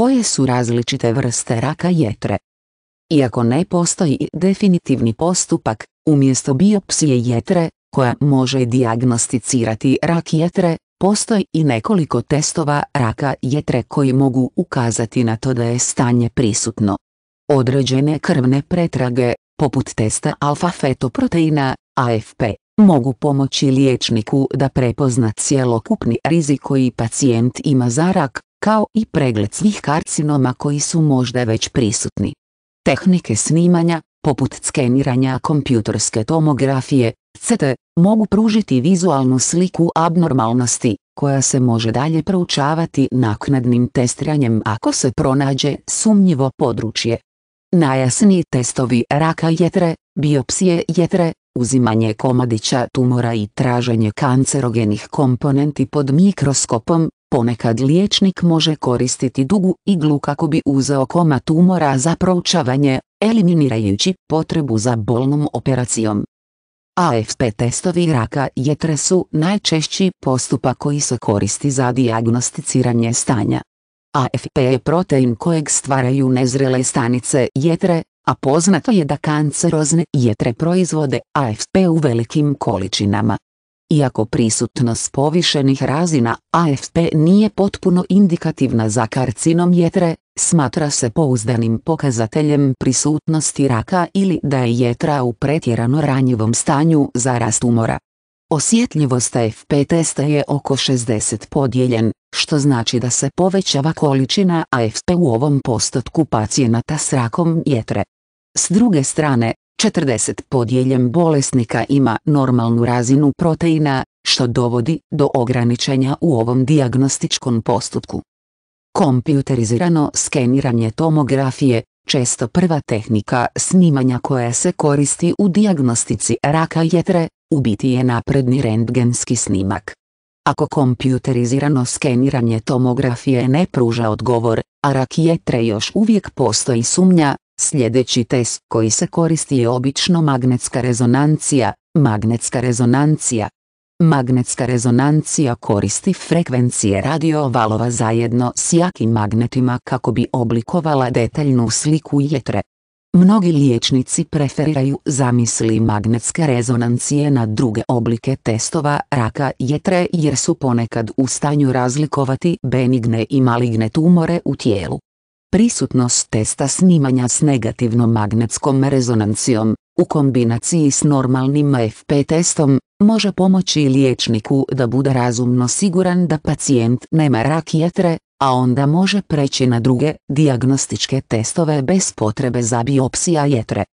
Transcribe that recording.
koje su različite vrste raka jetre. Iako ne postoji definitivni postupak, umjesto biopsije jetre, koja može dijagnosticirati rak jetre, postoji i nekoliko testova raka jetre koji mogu ukazati na to da je stanje prisutno. Određene krvne pretrage, poput testa alfa-fetoproteina, AFP, mogu pomoći liječniku da prepozna cjelokupni rizik koji pacijent ima za rak, kao i pregled svih karcinoma koji su možda već prisutni. Tehnike snimanja, poput skeniranja kompjutorske tomografije, CT, mogu pružiti vizualnu sliku abnormalnosti, koja se može dalje proučavati naknadnim testiranjem ako se pronađe sumnjivo područje. Najjasniji testovi raka jetre, biopsije jetre, uzimanje komadića tumora i traženje kancerogenih komponenti pod mikroskopom, Ponekad liječnik može koristiti dugu iglu kako bi uzeo koma tumora za proučavanje, eliminirajući potrebu za bolnom operacijom. AFP testovi raka jetre su najčešći postupak koji se koristi za dijagnosticiranje stanja. AFP je protein kojeg stvaraju nezrele stanice jetre, e, a poznato je da kancerozne jetre e proizvode AFP u velikim količinama. Iako prisutnost povišenih razina AFP nije potpuno indikativna za karcinom jetre, smatra se pouzdanim pokazateljem prisutnosti raka ili da je jetra u pretjerano ranjivom stanju za rast umora. Osjetljivost AFP testa je oko 60 podijeljen, što znači da se povećava količina AFP u ovom postotku pacijenata s rakom jetre. S druge strane, 40 podijeljem bolesnika ima normalnu razinu proteina, što dovodi do ograničenja u ovom dijagnostičkom postupku. Kompjuterizirano skeniranje tomografije, često prva tehnika snimanja koja se koristi u dijagnostici raka jetre, u biti je napredni rentgenski snimak. Ako kompjuterizirano skeniranje tomografije ne pruža odgovor, a rak jetre još uvijek postoji sumnja, Sljedeći test koji se koristi je obično magnetska rezonancija, magnetska rezonancija. Magnetska rezonancija koristi frekvencije radiovalova zajedno s jakim magnetima kako bi oblikovala detaljnu sliku jetre. Mnogi liječnici preferiraju zamisli magnetske rezonancije na druge oblike testova raka jetre jer su ponekad u stanju razlikovati benigne i maligne tumore u tijelu. Prisutnost testa snimanja s negativnom magnetskom rezonancijom, u kombinaciji s normalnim FP testom, može pomoći liječniku da bude razumno siguran da pacijent nema rak jetre, a onda može preći na druge dijagnostičke testove bez potrebe za biopsija jetre.